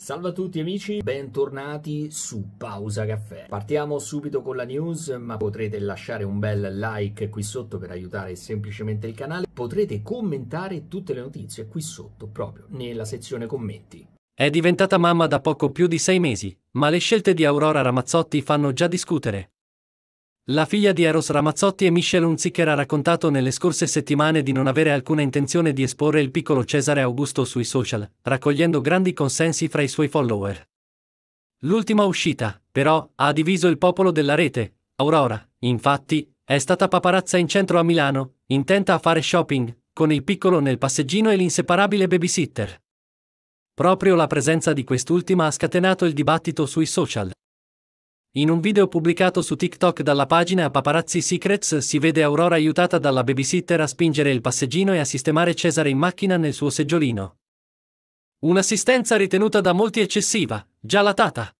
Salve a tutti amici, bentornati su Pausa Caffè. Partiamo subito con la news, ma potrete lasciare un bel like qui sotto per aiutare semplicemente il canale. Potrete commentare tutte le notizie qui sotto, proprio nella sezione commenti. È diventata mamma da poco più di sei mesi, ma le scelte di Aurora Ramazzotti fanno già discutere. La figlia di Eros Ramazzotti e Michelle Hunziker ha raccontato nelle scorse settimane di non avere alcuna intenzione di esporre il piccolo Cesare Augusto sui social, raccogliendo grandi consensi fra i suoi follower. L'ultima uscita, però, ha diviso il popolo della rete. Aurora, infatti, è stata paparazza in centro a Milano, intenta a fare shopping, con il piccolo nel passeggino e l'inseparabile babysitter. Proprio la presenza di quest'ultima ha scatenato il dibattito sui social. In un video pubblicato su TikTok dalla pagina Paparazzi Secrets si vede Aurora aiutata dalla babysitter a spingere il passeggino e a sistemare Cesare in macchina nel suo seggiolino. Un'assistenza ritenuta da molti eccessiva, già latata.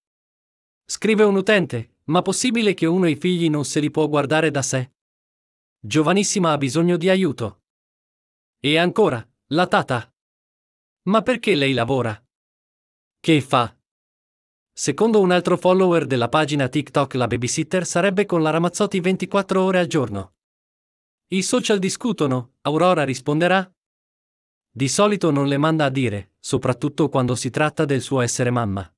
Scrive un utente, ma possibile che uno e i figli non se li può guardare da sé? Giovanissima ha bisogno di aiuto. E ancora, latata. Ma perché lei lavora? Che fa? Secondo un altro follower della pagina TikTok la babysitter sarebbe con la Ramazzotti 24 ore al giorno. I social discutono, Aurora risponderà? Di solito non le manda a dire, soprattutto quando si tratta del suo essere mamma.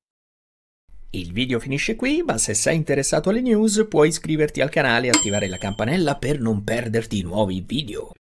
Il video finisce qui, ma se sei interessato alle news puoi iscriverti al canale e attivare la campanella per non perderti i nuovi video.